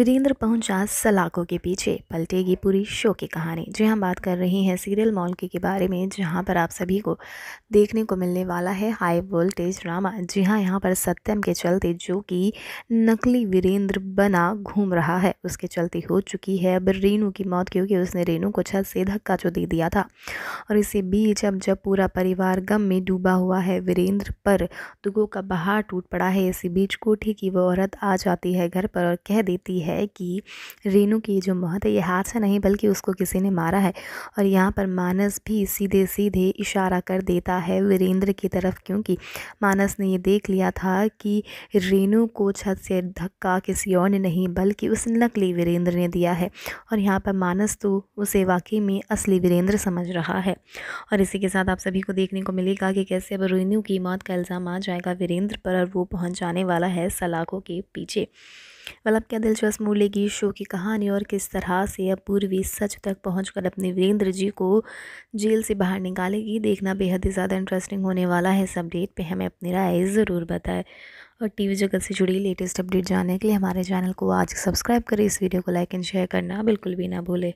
वीरेंद्र पहुंचा सलाखों के पीछे पलटेगी पूरी शो की कहानी जी हम बात कर रहे हैं सीरियल मॉल के बारे में जहां पर आप सभी को देखने को मिलने वाला है हाई वोल्टेज ड्रामा जी हाँ यहाँ पर सत्यम के चलते जो कि नकली वीरेंद्र बना घूम रहा है उसके चलते हो चुकी है अब रेनू की मौत क्योंकि उसने रेनू को छत से धक्का जो दे दिया था और इसी बीच अब जब पूरा परिवार गम में डूबा हुआ है वीरेंद्र पर दुगो का बहार टूट पड़ा है इसी बीच कोठी की वो औरत आ जाती है घर पर और कह देती है है कि रेनू की जो मौत है ये हाथ से नहीं बल्कि उसको किसी ने मारा है और यहाँ पर मानस भी सीधे सीधे इशारा कर देता है वीरेंद्र की तरफ क्योंकि मानस ने ये देख लिया था कि रेनू को छत से धक्का किसी और ने नहीं बल्कि उस नकली वीरेंद्र ने दिया है और यहाँ पर मानस तो उसे वाकई में असली वीरेंद्र समझ रहा है और इसी के साथ आप सभी को देखने को मिलेगा कि कैसे अब रेनू की मौत का इल्ज़ाम आ जाएगा वीरेंद्र पर और वो पहुंच जाने वाला है सलाखों के पीछे वलब क्या दिलचस्प मूल्य की शो की कहानी और किस तरह से अब पूर्वी सच तक पहुंचकर अपने वीरेंद्र जी को जेल से बाहर निकालेगी देखना बेहद ही ज़्यादा इंटरेस्टिंग होने वाला है इस अपडेट पर हमें अपनी राय ज़रूर बताए और टीवी जगत से जुड़ी लेटेस्ट अपडेट जानने के लिए हमारे चैनल को आज सब्सक्राइब करें इस वीडियो को लाइक एंड शेयर करना बिल्कुल भी ना भूलें